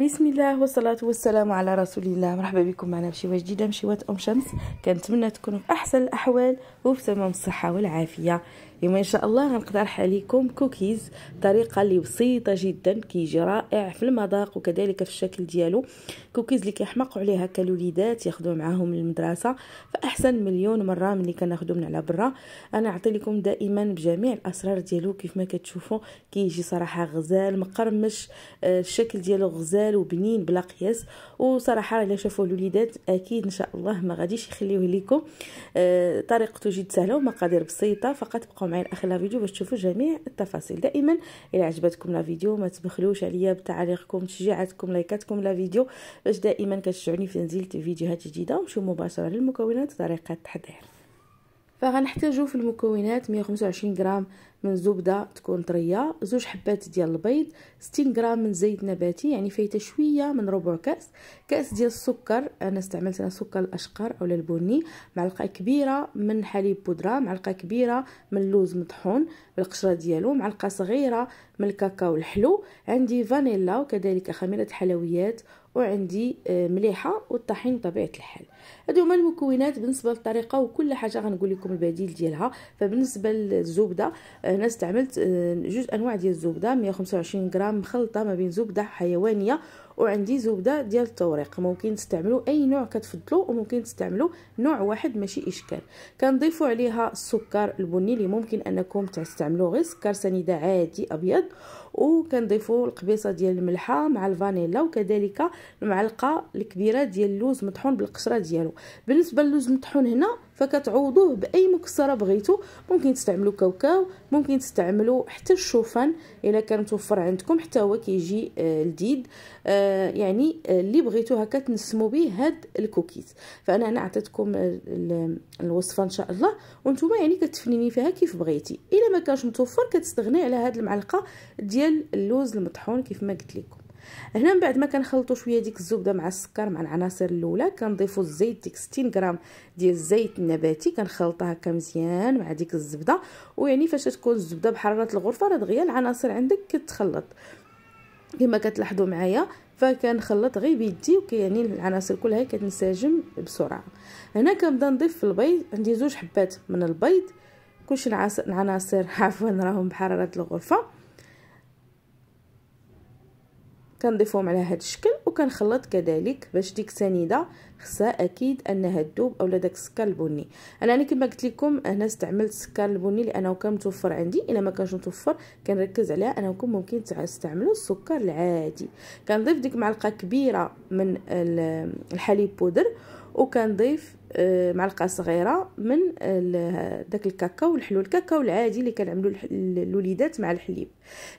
بسم الله والصلاة والسلام على رسول الله مرحبا بكم معنا بشوة جديدة مشوات أم شمس كنتمنى تكونوا في أحسن الأحوال وفي تمام الصحة والعافية اليوم ان شاء الله غنقترح عليكم كوكيز طريقه اللي بسيطه جدا كيجي رائع في المذاق وكذلك في الشكل ديالو كوكيز اللي كيحماقوا عليه هكا الوليدات ياخذوه معاهم للمدرسه فاحسن مليون مره ملي كناخذو من على برا انا نعطي لكم دائما بجميع الاسرار ديالو كيف ما كتشوفوا كيجي صراحه غزال مقرمش آه، الشكل ديالو غزال وبنين بلا قياس وصراحه الا شافوه الوليدات اكيد ان شاء الله ما غاديش يخليوه ليكم آه، طريقته جد سهله ومقادير بسيطه فقط بقاو معايا لاخر الفيديو باش تشوفوا جميع التفاصيل دائما الى عجبتكم لا فيديو ما تبخلوش عليا بتعليقكم تشجيعاتكم لايكاتكم لا فيديو باش دائما كتشجعوني في تنزيل فيديوهات جديده ونمشيو مباشره للمكونات وطريقه التحضير فغنحتاجو في المكونات 125 غرام من زبده تكون طريه زوج حبات ديال البيض 60 غرام من زيت نباتي يعني فايته شويه من ربع كاس كاس ديال السكر انا استعملت انا السكر الاشقر او البني معلقه كبيره من حليب بودره معلقه كبيره من اللوز مطحون بالقشره ديالو معلقه صغيره من الكاكاو الحلو عندي فانيلا وكذلك خميره حلويات وعندي آه، مليحه والطحين بطبيعه الحال هادو هما المكونات بالنسبه للطريقه وكل حاجه غنقول لكم البديل ديالها فبالنسبه للزبده هنا آه، استعملت آه، جوج انواع ديال الزبده 125 غرام مخلطه ما بين زبده حيوانيه وعندي زبده ديال التوريق ممكن تستعملوا اي نوع كتفضلوا وممكن تستعملوا نوع واحد ماشي اشكال كنضيفوا عليها السكر البني اللي ممكن انكم تستعملوا غير سكر سنيده عادي ابيض وكنضيفوا القبيصه ديال الملحه مع الفانيلا وكذلك المعلقه الكبيره ديال اللوز مطحون بالقشره ديالو بالنسبه للوز مطحون هنا فكتعوضوه باي مكسره بغيتو ممكن تستعملوا كاوكاو ممكن تستعملوا حتى الشوفان الا كان متوفر عندكم حتى هو كيجي آه، لذيذ آه يعني آه، اللي بغيتو هكا تنسمو به هاد الكوكيز فانا هنا عطيتكم آه، الوصفه ان شاء الله وانتم يعني كتفنيني فيها كيف بغيتي الا ما كانش متوفر كتستغني على هاد المعلقه ديال اللوز المطحون كيف ما قلت لكم هنا من بعد ما كنخلطوا شويه ديك الزبده مع السكر مع العناصر الاولى كنضيفوا الزيت ديك 60 غرام ديال الزيت النباتي كنخلطها هكا مزيان مع ديك الزبده ويعني فاش تكون الزبده بحراره الغرفه راه دغيا العناصر عندك كتخلط كما كتلاحظوا معايا فكنخلط غير بيدي وكيعني العناصر كلها كتنسجم بسرعه هنا كنبدا نضيف في البيض عندي زوج حبات من البيض كلشي العناصر عفوا راهم بحراره الغرفه كنضيفهم على هذا الشكل وكنخلط كذلك باش ديك سنيده خصها اكيد انها تذوب اولا داك السكر البني انا يعني كما قلت لكم هنا استعملت السكر البني لانه كان متوفر عندي الا ما كانش متوفر كنركز على انكم ممكن تستعملوا السكر العادي كنضيف ديك معلقه كبيره من الحليب بودر وكنضيف آه، معلقه صغيره من داك الكاكاو الحلو الكاكاو العادي اللي كنعملو الوليدات مع الحليب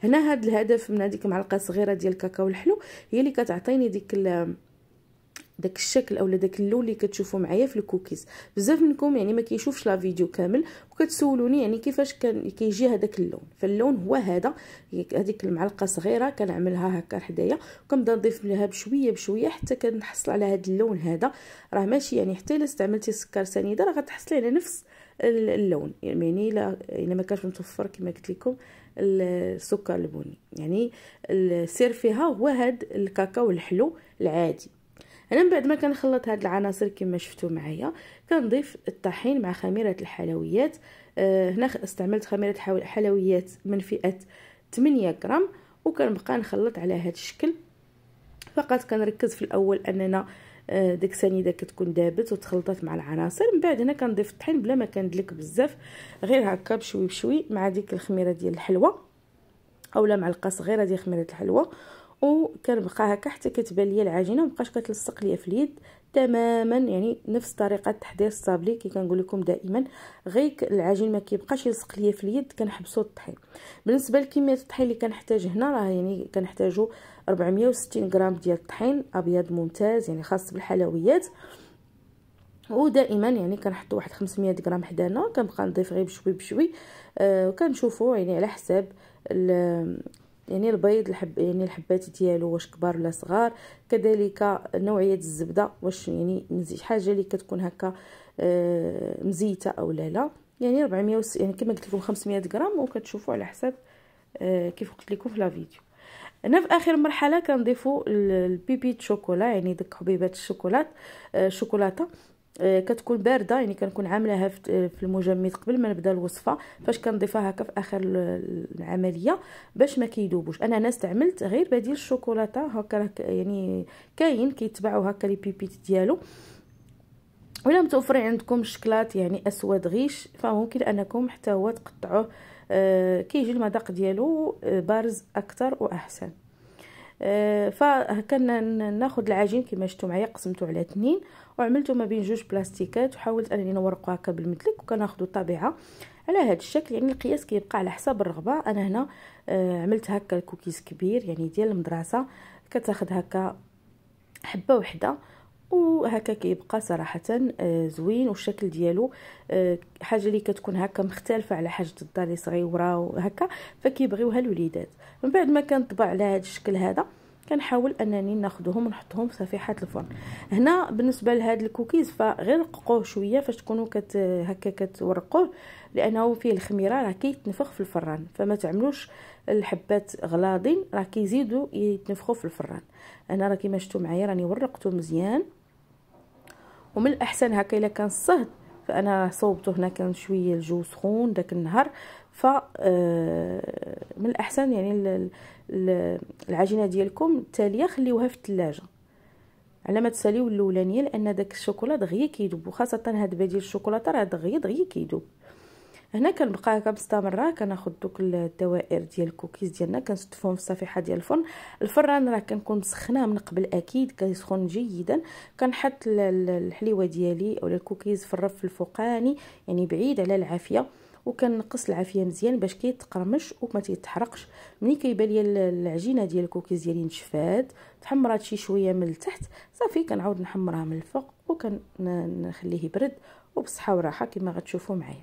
هنا هذا الهدف من هذيك معلقه صغيره ديال الكاكاو الحلو هي اللي كتعطيني ديك داك الشكل اولا داك اللون اللي كتشوفوا معايا في الكوكيز بزاف منكم يعني ما كيشوفش لا فيديو كامل وكتسولوني يعني كيفاش كان كيجي هذاك اللون فاللون هو هذا هذيك المعلقه صغيره كنعملها هكا حدايا وكنبدا نضيف لها بشويه بشويه حتى كنحصل على هذا اللون هذا راه ماشي يعني حتى الا استعملتي سكر سنيده راه غتحصلي على نفس اللون يعني الا الا يعني ما كانش متوفر كما قلت لكم السكر البني يعني السر فيها هو هاد الكاكاو الحلو العادي انا من بعد ما كنخلط هاد العناصر كما شفتوا معايا كنضيف الطحين مع خميره الحلويات آه هنا استعملت خميره الحلويات من فئه 8 غرام وكنبقى نخلط على هاد الشكل فقط كنركز في الاول اننا آه، ديك السنيده كتكون دابت وتخلطات مع العناصر من بعد هنا كنضيف الطحين بلا ما كندلك بزاف غير هكا بشوي بشوي مع ديك الخميره ديال الحلوى اولا معلقه صغيره ديال خميره الحلوى وكنبقى هكا حتى كتبان ليا العجينه ومبقاش كتلصق ليا في اليد تماما يعني نفس طريقه تحضير الصابلي كي كنقول لكم دائما غير العجين ما كيبقاش يلصق ليا في اليد كنحبسو الطحين بالنسبه لكميه الطحين اللي كنحتاج هنا راه يعني كنحتاجو 460 غرام ديال الطحين ابيض ممتاز يعني خاص بالحلويات ودائما يعني كنحط واحد 500 غرام حدانا كنبقى نضيف غير بشوي بشوي آه وكنشوفوا يعني على حساب يعني البيض الحب يعني الحبات ديالو واش كبار ولا صغار كذلك نوعيه الزبده واش يعني حاجه اللي كتكون هكا آه، مزيته او لا لا يعني 400 وس... يعني كما قلت لكم 500 غرام وكتشوفوا على حساب آه، كيف قلت لكم في لا فيديو هنا في اخر مرحله كنضيفوا البيبي شوكولا يعني ديك حبيبات الشوكولات الشوكولاته آه، آه، كتكون بارده يعني كنكون عاملاها في المجمد قبل ما نبدا الوصفه فاش كنضيفها هكا في اخر العمليه باش ما كيدوبوش انا انا استعملت غير بديل الشوكولاته هكا يعني كاين كيتباعوا هكا لي بيبيت ديالو ولا متوفرين عندكم الشكلاط يعني اسود غيش فممكن انكم حتى هو تقطعوه آه كيجي المذاق ديالو آه، بارز اكثر واحسن آه، فكنا ناخذ العجين كما شفتوا معايا قسمته على اثنين وعملته ما بين جوج بلاستيكات وحاولت انني نورقه هكا بالمدلك وكناخذوا الطبيعه على هذا الشكل يعني القياس كيبقى على حسب الرغبه انا هنا آه، عملت هكا الكوكيز كبير يعني ديال المدرسه كتاخذ هكا حبه وحده وهكا كيبقى صراحه آه، زوين والشكل ديالو آه، حاجه اللي كتكون هكا مختلفه على حاجه الدار اللي صغيره وهكا فكيبغيوها الوليدات من بعد ما كنطبع على هذا الشكل هذا كنحاول انني ناخذهم ونحطهم في صفيحه الفرن هنا بالنسبه لهاد الكوكيز فغير رققوه شويه فاش تكونوا كت هكا كتورقوه لانه فيه الخميره راه كيتنفخ في الفران فما تعملوش الحبات غلاضين راه كيزيدوا يتنفخوا في الفران انا راه كما شفتوا معايا راني ورقته مزيان ومن الاحسن هكا الا كان الصهد فانا صوبته هنا كان شويه الجو سخون داك النهار ف آه، من الاحسن يعني العجينه ديالكم التاليه خليوها في الثلاجه على ما تساليو الاولانيه لان داك الشوكولا دغيا كيدوب وخاصه هاد بديل الشوكولاته راه دغيا دغيا كيدوب هنا كنبقى كمستمره كناخذ دوك الدوائر ديال الكوكيز ديالنا كنستفهم في الصفيحه ديال الفرن الفران راه كنكون سخناه من قبل اكيد كيسخن جيدا كنحط الحليوه ديالي اولا الكوكيز في الرف الفوقاني يعني بعيد على العافيه وكنقص العافيه مزيان باش كيتقرمش وما تيتحرقش ملي كيبان ليا العجينه ديال الكوكيز ديالي نشفات تحمرات شي شويه من التحت صافي كنعاود نحمرها من الفوق وكنخليه يبرد وبصحه وراحه كما غتشوفوا معايا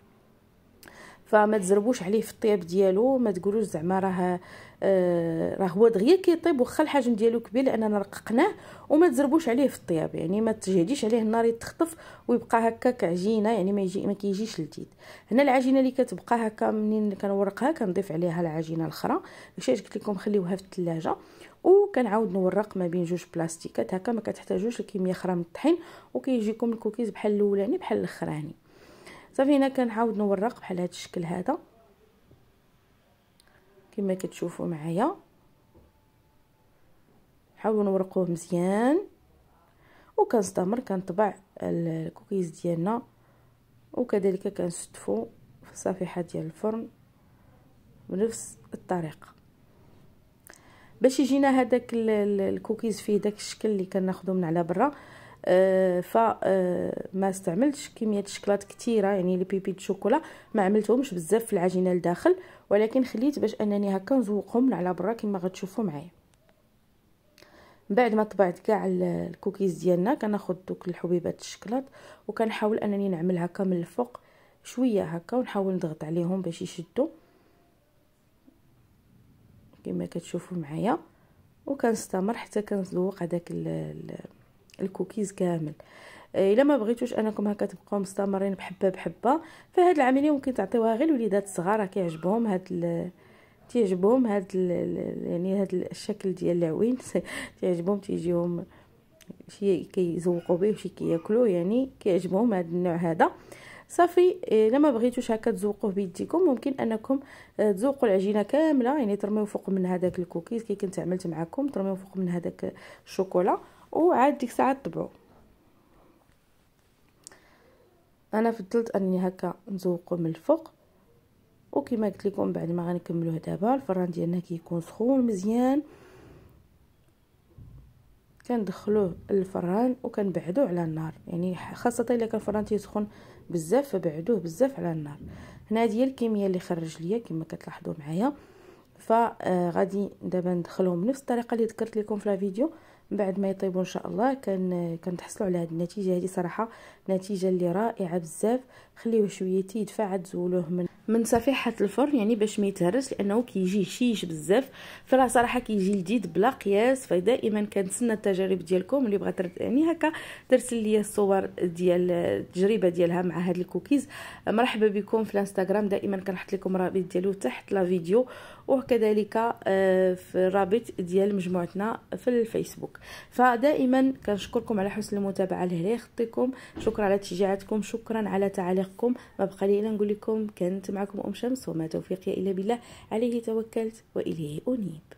فما تزربوش عليه في الطياب ديالو ما تقولوش زعما راه آه، راه هو دغيا كيطيب واخا الحجم ديالو كبير لاننا رققناه وما تزربوش عليه في الطياب يعني ما تجهديش عليه النار يتخطف ويبقى هكا كعجينه يعني ما يجي ما كيجيش لذيذ هنا العجينه اللي كتبقى هكا منين كنورقها كنضيف عليها العجينه الاخرى علاش قلت لكم خليوها في الثلاجه وكنعاود نورق ما بين جوج بلاستيكات هكا ما كتحتاجوش الكميه اخرى من الطحين وكيجيكم الكوكيز بحال الاولاني بحال الاخراني صافي هنا كنعاود نورق بحال هذا الشكل هذا كما كتشوفوا معايا نحاولوا نورقوه مزيان وكنستمر كنطبع الكوكيز ديالنا وكذلك كنستفو في الصفيحه ديال الفرن بنفس الطريقه باش يجينا هذاك الكوكيز فيه داك الشكل اللي كناخذو من على برا آه، آه، ما استعملتش كميه الشكلاط كثيره يعني لي بيبي دو شوكولا ما عملتهمش بزاف في العجينه لداخل ولكن خليت باش انني هكا نزوقهم على برا كما غتشوفوا معايا من بعد ما طبعت كاع الكوكيز ديالنا كناخذ دوك الحبيبات الشكلاط وكنحاول انني نعمل هكا من الفوق شويه هكا ونحاول نضغط عليهم باش يشدوا كما كتشوفوا معايا وكنستمر حتى كنزوق هذاك الكوكيز كامل آه، الا ما بغيتوش انكم هكا تبقاو مستمرين بحبه بحبه فهاد العمليه ممكن تعطيوها غير الوليدات الصغار كيعجبهم هاد تيعجبهم هاد يعني هاد الشكل ديال العوين تيعجبهم تيجيهم شي كيزوقوا به وشي كياكلو يعني كيعجبهم هاد النوع هذا صافي آه، ما بغيتوش هكا تزوقوه بيديكم ممكن انكم آه، تزوقوا العجينه كامله يعني ترميو فوق من هذاك الكوكيز كي كنت عملت معكم ترميو فوق من هذاك الشوكولا وعاد ديك الساعه طبعوا انا فضلت اني هكا نزوقو من الفوق وكما قلت لكم بعد ما غنكملوه دابا الفران ديالنا كيكون سخون مزيان كندخلوه للفران وكنبعدوه على النار يعني خاصه الا كان الفران تيسخن بزاف فبعدوه بزاف على النار هنا هذه هي الكميه اللي خرج ليا كما كتلاحظوا معايا فغادي آه، دابا ندخلهم بنفس الطريقه اللي ذكرت لكم في الفيديو بعد ما يطيبوا ان شاء الله كن كنتحصلوا على هذه النتيجه هذه صراحه نتيجه اللي رائعه بزاف خليوه شويه يدفع تزولوه من من صفيحه الفرن يعني باش ما يتهرس لانه كيجي هشيش بزاف فراه صراحه كيجي لذيذ بلا قياس فدائما كنتسنى التجارب ديالكم اللي بغات يعني هكا ترسل لي الصور ديال التجربه ديالها مع هاد الكوكيز مرحبا بكم في الانستغرام دائما كنحط لكم الرابط ديالو تحت لا فيديو وكذلك آه، في الرابط ديال مجموعتنا في الفيسبوك فدائما كنشكركم على حسن المتابعه لهلا يخطيكم شكرا على تشجيعاتكم شكرا على تعالي تعليقكم ما بقى لي الا نقول لكم كانت معكم ام شمس وما توفيقي الا بالله عليه توكلت واليه انيب